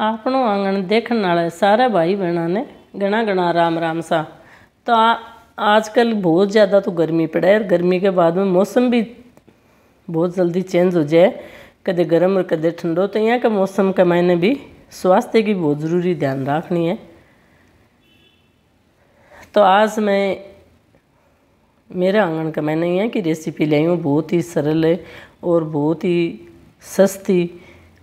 आंगन આંગણ वाले सारे भाई बहनों ने गणा गणा राम राम सा तो आ आजकल बहुत ज़्यादा तो गर्मी पड़े और गर्मी के बाद में मौसम भी बहुत जल्दी चेंज हो जाए कदे गर्म और कदे ठंडो तो यहाँ का मौसम का मायने भी स्वास्थ्य की बहुत ज़रूरी ध्यान रखनी है तो आज मैं मेरे आंगन का मैंने यहाँ की रेसिपी लाई हूँ बहुत ही सरल है और बहुत ही सस्ती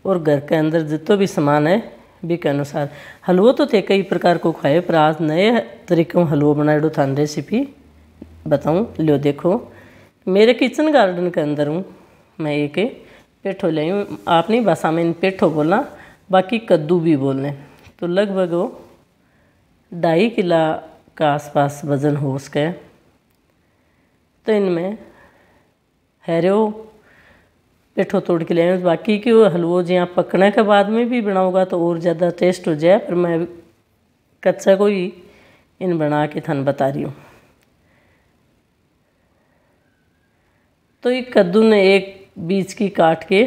और घर के अंदर जितो भी सामान है बी के अनुसार हलवो तो थे कई प्रकार को खाए पर आज नए तरीके में हलवो बनाए थान रेसिपी बताऊँ लो देखो मेरे किचन गार्डन के अंदर हूँ मैं एक पेठो ले हूँ आपने बस हमें इन पेठो बोला बाकी कद्दू भी बोल लें तो लगभग वो ढाई किला का आसपास वज़न हो उसके तो इनमें हैरे एठो तोड़ के ले आए बाकी के वो हलवो जो पकने के बाद में भी बनाऊंगा तो और ज़्यादा टेस्ट हो जाए पर मैं कच्चा को ही इन बना के थन बता रही हूँ तो ये कद्दू ने एक बीज की काट के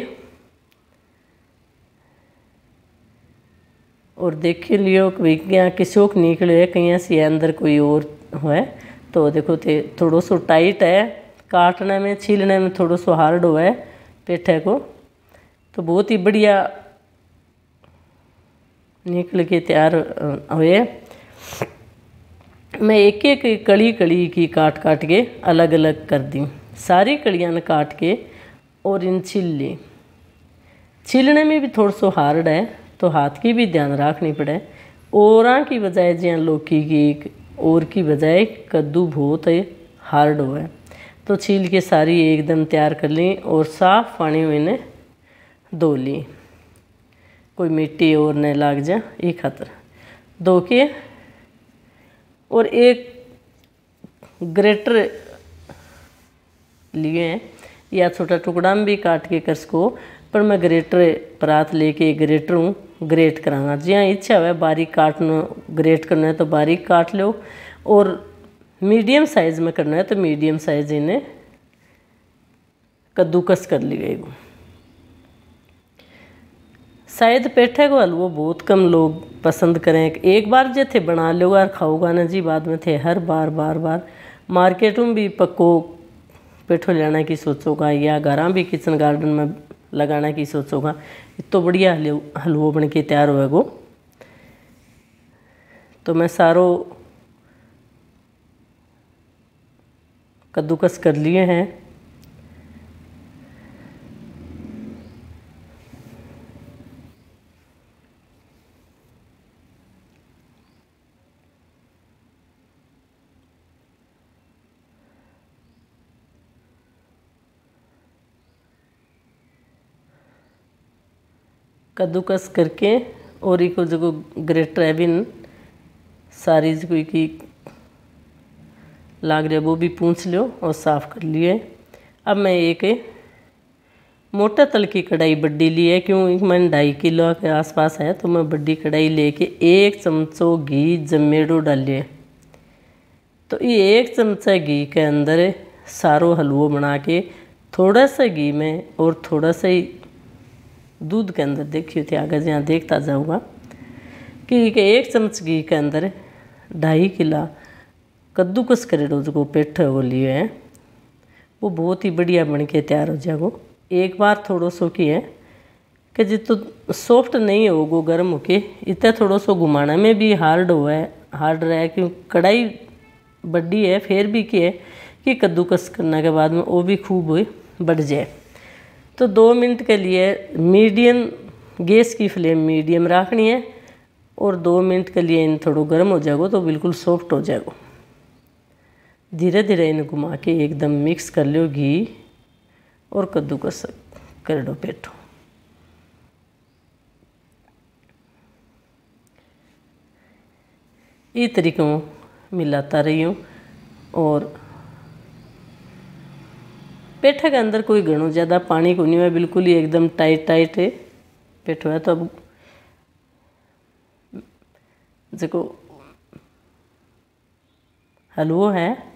और देख लियो कभी क्या को निकले है कहीं से अंदर कोई और है तो देखो थे थोड़ा सो टाइट है काटने में छीलने में थोड़ा सो हार्ड हुआ है पेठे को तो बहुत ही बढ़िया निकल के तैयार हुए मैं एक एक कली कली की काट काट के अलग अलग कर दी सारी कलियाँ ने काट के और इन छिल ली छिलने में भी थोड़ा सो हार्ड है तो हाथ की भी ध्यान रखनी पड़े और की बजाय जहाँ लौकी की और की बजाय कद्दू बहुत हार्ड हुआ है तो छील के सारी एकदम तैयार कर ली और साफ पानी में इन्हें धो ली कोई मिट्टी और न लाग जाए एक खातर धो के और एक ग्रेटर लिए हैं या छोटा टुकड़ा में भी काट के कर सको पर मैं ग्रेटर परात लेके ग्रेटर हूँ ग्रेट करांगा जी हाँ इच्छा हुआ बारीक काटना ग्रेट करना है तो बारीक काट लो और मीडियम साइज़ में करना है तो मीडियम साइज़ इन्हें कद्दूकस कर लीजिएगा शायद पेठे को हलवो बहुत कम लोग पसंद करें एक बार जे थे बना लोगा और खाओगा ना जी बाद में थे हर बार बार बार मार्केट में भी पक्को पेठो लेना की सोचोगा या घर भी किचन गार्डन में लगाने की सोचोगा इतो बढ़िया हलवो बन के तैयार होगा तो मैं सारो कद्दूकस कर लिए हैं कद्दूकस करके और एक जो ग्रेटर एविन सारी जो की लाग रहे वो भी पूछ लियो और साफ़ कर लिए अब मैं एक मोटा तल की कढ़ाई बड्डी ली है क्यों मैंने ढाई किलो के आसपास है तो मैं बड्डी कढ़ाई लेके एक चमचो घी जमेड़ो डालिए तो ये एक चमचा घी के अंदर सारो हलवो बना के थोड़ा सा घी में और थोड़ा सा ही दूध के अंदर देखिए थे आगे जहाँ देखता जाऊँगा कि एक चमच घी के अंदर ढाई किला कद्दूकस करेड़ो जो पेठ वो लियो है वो बहुत ही बढ़िया बन के तैयार हो जाएगा एक बार थोड़ो सो की है कि जितो सॉफ्ट नहीं होगो गर्म होके इतना थोड़ो सो घुमाने में भी हार्ड हुआ है हार्ड रहा है क्यों कढ़ाई बड़ी है फिर भी क्या है कि कद्दूकस करने के बाद में वो भी खूब बढ़ जाए तो दो मिनट के लिए मीडियम गैस की फ्लेम मीडियम रखनी है और दो मिनट के लिए इन थोड़ो गर्म हो जाएगा तो बिल्कुल सॉफ्ट हो जाएगा धीरे धीरे इन्हें घुमा के एकदम मिक्स कर लो घी और कद्दूकस कर दो पेठो ये तरीक़ों मिलाता रही हूँ और पेठा के अंदर कोई घणो ज़्यादा पानी को नहीं हुआ बिल्कुल ही एकदम टाइट टाइट है पेठो है तो अब जो हलवो है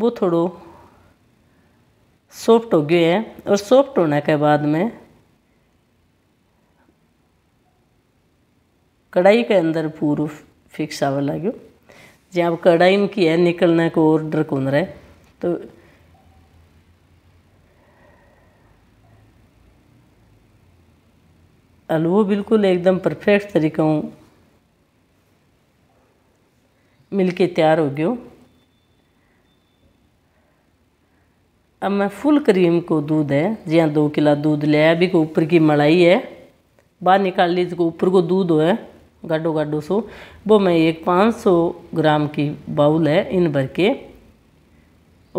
वो थोड़ो सॉफ्ट हो गया है और सॉफ्ट होने के बाद में कढ़ाई के अंदर पूरा फिक्स आवा लगे जी आप कढ़ाई में की है निकलने को और डर कौन रहे तो हलवो बिल्कुल एकदम परफेक्ट तरीक़ों मिलके तैयार हो गया अब मैं फुल क्रीम को दूध है जी दो किला दूध लिया अभी को ऊपर की मलाई है बाहर निकाल ली जिसको ऊपर को दूध हो है गाडो गाडो सो वो मैं एक 500 ग्राम की बाउल है इन भर के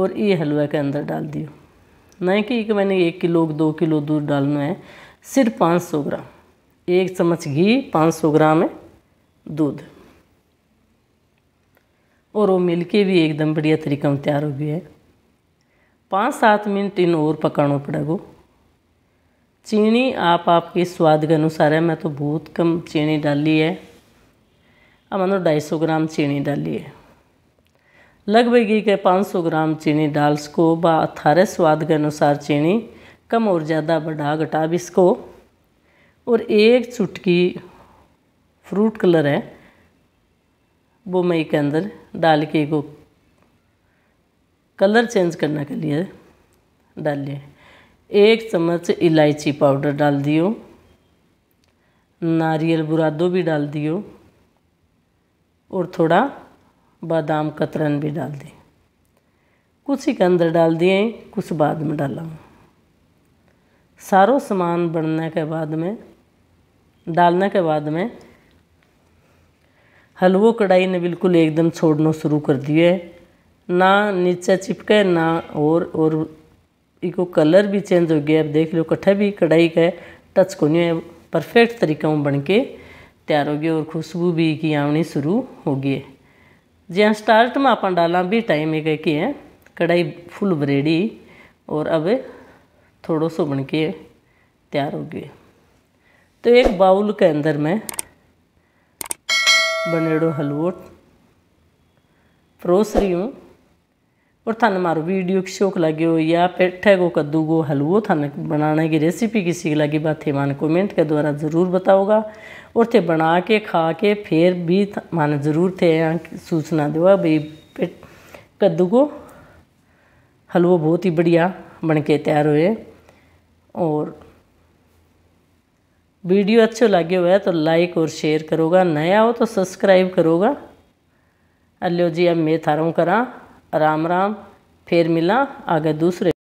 और ये हलवा के अंदर डाल दियो नहीं कि मैंने एक किलो दो किलो दूध डालना है सिर्फ 500 ग्राम एक चम्मच घी 500 ग्राम है दूध और वो मिलके भी एकदम बढ़िया तरीका में तैयार हो गया है पाँच सात मिनट इन और पकाना पड़ेगा चीनी आप आपके स्वाद के अनुसार है मैं तो बहुत कम चीनी डाली है अब मैंने तो ढाई सौ ग्राम चीनी डाली है लगभग ही के पाँच सौ ग्राम चीनी डाल सको व अठारह स्वाद के अनुसार चीनी कम और ज़्यादा बढ़ा घटा भी इसको और एक चुटकी फ्रूट कलर है वो मैं के अंदर डाल के को कलर चेंज करने के लिए डालिए एक चम्मच इलायची पाउडर डाल दियो नारियल बुरादो भी डाल दियो और थोड़ा बादाम कतरन भी डाल दी कुछ ही के अंदर डाल दिए कुछ बाद में डाला हूँ सारो सामान बनने के बाद में डालने के बाद में हलवो कढ़ाई ने बिल्कुल एकदम छोड़ना शुरू कर दिया है ना नीचे चिपके ना और और इको कलर भी चेंज हो गया अब देख लो कट्ठा भी कढ़ाई का टच को नहीं है परफेक्ट तरीका बन के तैयार हो गया और खुशबू भी की आवनी शुरू हो गई है जहाँ स्टार्ट में अपन डाला भी टाइम एक है कि है कढ़ाई फुल ब्रेडी और अब थोड़ो सो बन के तैयार हो गए तो एक बाउल के अंदर में बनेड़ो हलवो परोस रही हूँ और थाने मारो वीडियो शौक लगे या पेठे को कद्दू को हलवो थाने बनाने की रेसिपी किसी लगी बात थे माने कमेंट के द्वारा ज़रूर बताओगा और थे बना के खा के फिर भी माने ज़रूर थे सूचना दो भाई कद्दू को हलवो बहुत ही बढ़िया बन के तैयार हुए और वीडियो अच्छे लगे हुआ तो लाइक और शेयर करोगा नया हो तो सब्सक्राइब करोगा अल्लो जी अब मैं थारों करा राम राम फिर मिला आगे दूसरे